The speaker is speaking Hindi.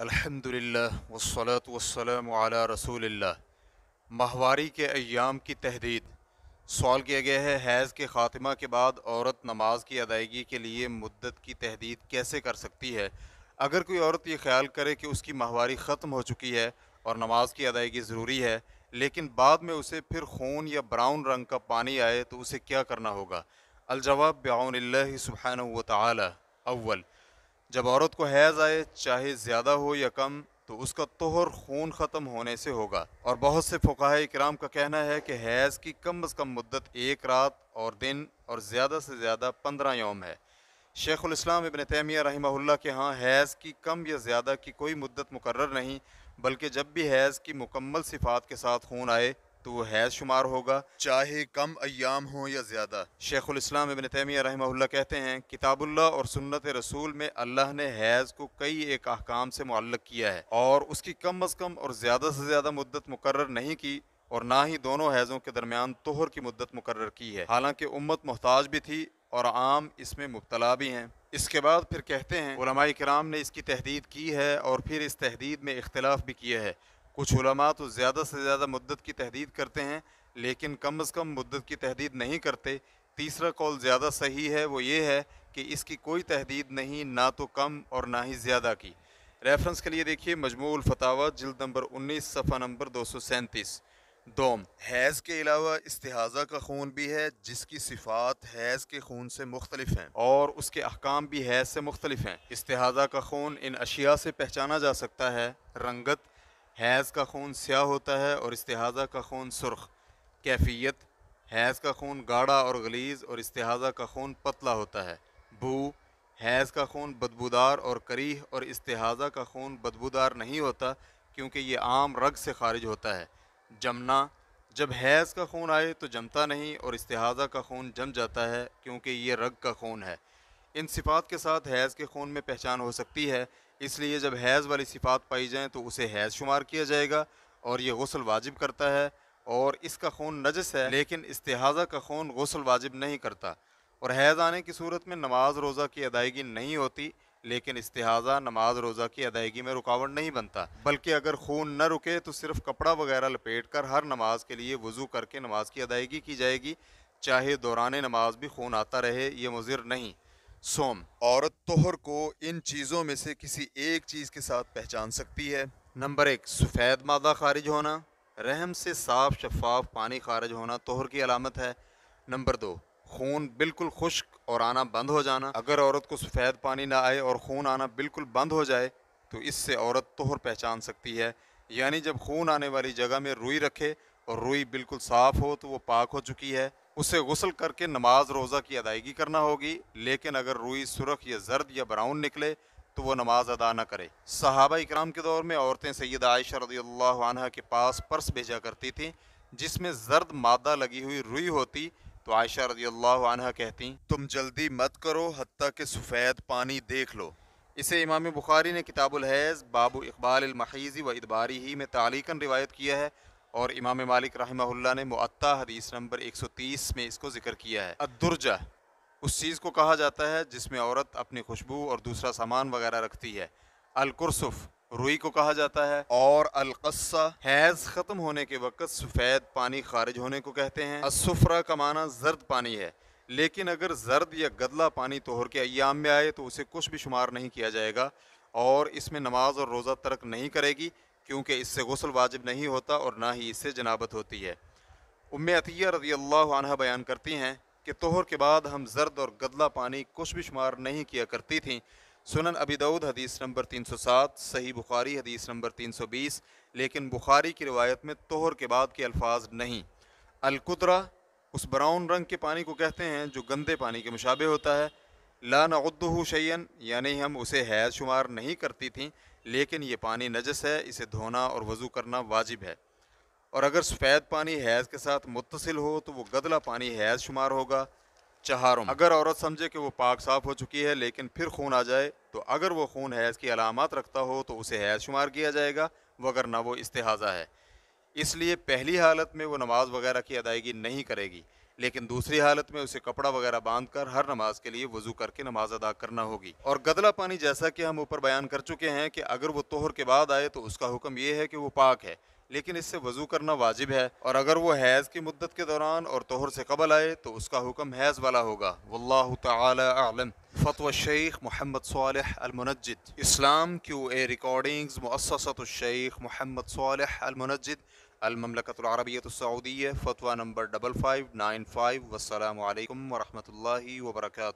अल्हम्दुलिल्लाह वसलात वसलाम अला रसूलिल्लाह माहवारी के अयाम की तहदीद सवाल किया गया है हैज़ के ख़ात्मा के बाद औरत नमाज की अदायगी के लिए मुद्दत की तहदीद कैसे कर सकती है अगर कोई औरत ये ख्याल करे कि उसकी माहवारी ख़त्म हो चुकी है और नमाज की अदायगी ज़रूरी है लेकिन बाद में उसे फिर खून या ब्राउन रंग का पानी आए तो उसे क्या करना होगा अलजवाब ब्याउन सुबहान व तवल जब औरत को हैज़ आए चाहे ज़्यादा हो या कम तो उसका तोहर खून ख़त्म होने से होगा और बहुत से फ़ुकाह इक्राम का कहना है कि हैज़ की कम अज़ कम मुद्दत एक रात और दिन और ज़्यादा से ज़्यादा पंद्रह योम है शेख़ुलस्लाम इबन तैमिया रही के यहाँ हैज़ की कम या ज़्यादा की कोई मुद्दत मुकर नहीं बल्कि जब भी हैज़ की मुकम्मल सिफात के साथ खून आए तो वो हैज़ शुमार होगा चाहे कम अयाम हो या ज़्यादा शेखुलस्लाम इबन तैमिया रहमल्ला कहते हैं किताबुल्ला और सुन्नत रसूल में अल्लाह ने हैज़ को कई एक अहकाम से मुल्क किया है और उसकी कम अज़ कम और ज़्यादा से ज़्यादा मुद्दत मुकर नहीं की और ना ही दोनों हैज़ों के दरमियान तोहर की मुद्दत मुकर की है हालांकि उम्मत मोहताज भी थी और आम इसमें मुबतला भी हैं इसके बाद फिर कहते हैं कराम ने इसकी तहदीद की है और फिर इस तहदीद में इख्तलाफ भी किया है कुछ उलमा तो ज़्यादा से ज़्यादा मदत की तहदीद करते हैं लेकिन कम अज़ कम मदत की तहदीद नहीं करते तीसरा कॉल ज़्यादा सही है वो ये है कि इसकी कोई तहदीद नहीं ना तो कम और ना ही ज़्यादा की रेफरेंस के लिए देखिए मजमूल फतावा जल्द नंबर उन्नीस सफ़ा नंबर दो सौ सैंतीस दोम हैज़ के अलावा इस्तेहाज़ा का खून भी है जिसकी सिफात हैज़ के खून से मुख्तलिफ हैं और उसके अहकाम भी हैज़ से मुख्तलिफ हैं इस्तेहाज़ा का खून इन अशिया से पहचाना जा सकता है रंगत हैज़ का खून स्याह होता है और इस्तेहाज़ा का खून सुर्ख कैफियत हैज़ का खून गाढ़ा और गलीज और इस्तेहाज़ा का खून पतला होता है बू हैज़ का खून बदबूदार और करीह और इस्तेहाज़ा का खून बदबूदार नहीं होता क्योंकि ये आम रग से खारिज होता है जमना जब हैज़ का खून आए तो जमता नहीं और इस्तेहाज़ा का खून जम जाता है क्योंकि ये रग का खून है इन सिफात के साथ हैज़ के खून में पहचान हो सकती है इसलिए जब हैज़ वाली सिफात पाई जाएँ तो उसे हैज़ शुमार किया जाएगा और ये गसल वाजिब करता है और इसका खून नजस है लेकिन इस्तेहाज़ा का खून गसल वाजिब नहीं करता और हैज़ आने की सूरत में नमाज रोज़ा की अदायगी नहीं होती लेकिन इस्तेहाज़ा नमाज रोज़ा की अदायगी में रुकावट नहीं बनता बल्कि अगर खून न रुके तो सिर्फ कपड़ा वगैरह लपेट कर हर नमाज के लिए वज़ू करके नमाज की अदायगी की जाएगी चाहे दौरान नमाज भी खून आता रहे ये मुजिर नहीं सोम औरत तोहर को इन चीज़ों में से किसी एक चीज़ के साथ पहचान सकती है नंबर एक सफ़ेद मादा खारिज होना रहम से साफ शफाफ पानी खारिज होना तोहर की अलामत है नंबर दो खून बिल्कुल खुश्क और आना बंद हो जाना अगर औरत को सफ़ेद पानी ना आए और खून आना बिल्कुल बंद हो जाए तो इससे औरत तोहर पहचान सकती है यानी जब खून आने वाली जगह में रुई रखे और रुई बिल्कुल साफ़ हो तो वो पाक हो चुकी है उसे गसल करके नमाज रोज़ा की अदायगी करना होगी लेकिन अगर रुई सुरख या जर्द या ब्राउन निकले तो वह नमाज अदा न करे सहाबा इक्राम के दौर में औरतें सैद आयशा रदी के पास पर्स भेजा करती थीं जिसमें जर्द मादा लगी हुई रुई होती तो आयशा रदी अल्लाह कहती तुम जल्दी मत करो हती के सफ़ेद पानी देख लो इसे इमाम बुखारी ने किताबुल हैज़ बाबू इकबाल महज़ी व इतबारी ही में तालीकन रिवायत किया है और इमाम मालिक रहमहुल्ला ने मुअत्ता हदीस नंबर 130 में इसको ज़िक्र किया है अदुरजा उस चीज़ को कहा जाता है जिसमें औरत अपनी खुशबू और दूसरा सामान वगैरह रखती है अलकुरसुफ़ रुई को कहा जाता है और अलकस्सा हैज ख़त्म होने के वक़्त सफ़ेद पानी खारिज होने को कहते हैं असुफरा का माना जर्द पानी है लेकिन अगर जर्द या गदला पानी तोहर के अयाम में आए तो उसे कुछ भी शुमार नहीं किया जाएगा और इसमें नमाज और रोज़ा तर्क नहीं करेगी क्योंकि इससे गसल वाजिब नहीं होता और ना ही इससे जनाबत होती है उम अतिया रदी अल्लाह बयान करती हैं कि तोहर के बाद हम जर्द और गदला पानी कुछ भी शुमार नहीं किया करती थी सुनन अबी दाऊद हदीस नंबर 307 सही बुखारी हदीस नंबर 320 लेकिन बुखारी की रिवायत में तोहर के बाद के अल्फाज नहीं अलकुदरा उस ब्राउन रंग के पानी को कहते हैं जो गंदे पानी के मुशाबे होता है ला उद्दू शैन यानी हम उसे हैज शुमार नहीं करती थी लेकिन ये पानी नजस है इसे धोना और वज़ू करना वाजिब है और अगर सफ़ेद पानी हैज़ के साथ मुतसिल हो तो वो गदला पानी हैज़ शुमार होगा चहारों अगर औरत समझे कि वो पाक साफ़ हो चुकी है लेकिन फिर खून आ जाए तो अगर वो खून हैज़ की अलामत रखता हो तो उसे हैज़ शुमार किया जाएगा वगरना वो इस्तेहाज़ा है इसलिए पहली हालत में वो नमाज वगैरह की अदायगी नहीं करेगी लेकिन दूसरी हालत में उसे कपड़ा वगैरह बांधकर हर नमाज के लिए वजू करके नमाज अदा करना होगी और गदला पानी जैसा कि हम ऊपर बयान कर चुके हैं कि अगर वो तोहर के बाद आए तो उसका हुक्म ये है कि वो पाक है लेकिन इससे वजू करना वाजिब है और अगर वो हैज़ की मुद्दत के दौरान और तोहर से कबल आए तो उसका हुक्म हैज़ वाला होगा वल्लाह तलम फ़तवा Sheikh Muhammad Salih Al Munajjid Islam Q A recordings मुससत शेख मोहम्मद सालह अलमनजिद अलमलकत अलममलकतरबियतसऊदिया फ़तवा number double five nine five वसलम वरहमल वर्का